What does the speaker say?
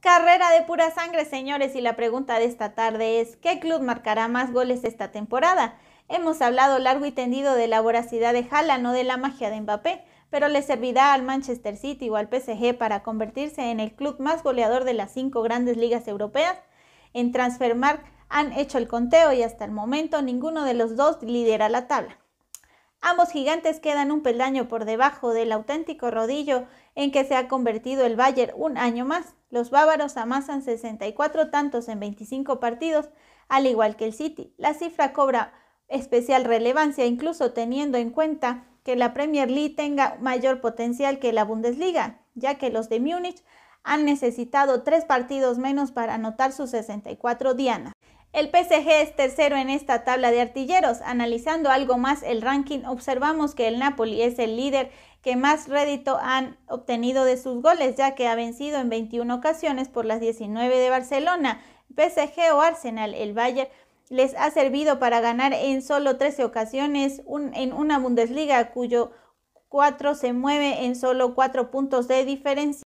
Carrera de pura sangre, señores, y la pregunta de esta tarde es, ¿qué club marcará más goles esta temporada? Hemos hablado largo y tendido de la voracidad de jala no de la magia de Mbappé, pero le servirá al Manchester City o al PSG para convertirse en el club más goleador de las cinco grandes ligas europeas. En Transfermarkt han hecho el conteo y hasta el momento ninguno de los dos lidera la tabla. Ambos gigantes quedan un peldaño por debajo del auténtico rodillo en que se ha convertido el Bayern un año más. Los bávaros amasan 64 tantos en 25 partidos, al igual que el City. La cifra cobra especial relevancia, incluso teniendo en cuenta que la Premier League tenga mayor potencial que la Bundesliga, ya que los de Múnich han necesitado tres partidos menos para anotar sus 64 dianas. El PSG es tercero en esta tabla de artilleros. Analizando algo más el ranking, observamos que el Napoli es el líder que más rédito han obtenido de sus goles, ya que ha vencido en 21 ocasiones por las 19 de Barcelona. PSG o Arsenal, el Bayern, les ha servido para ganar en solo 13 ocasiones en una Bundesliga cuyo 4 se mueve en solo 4 puntos de diferencia.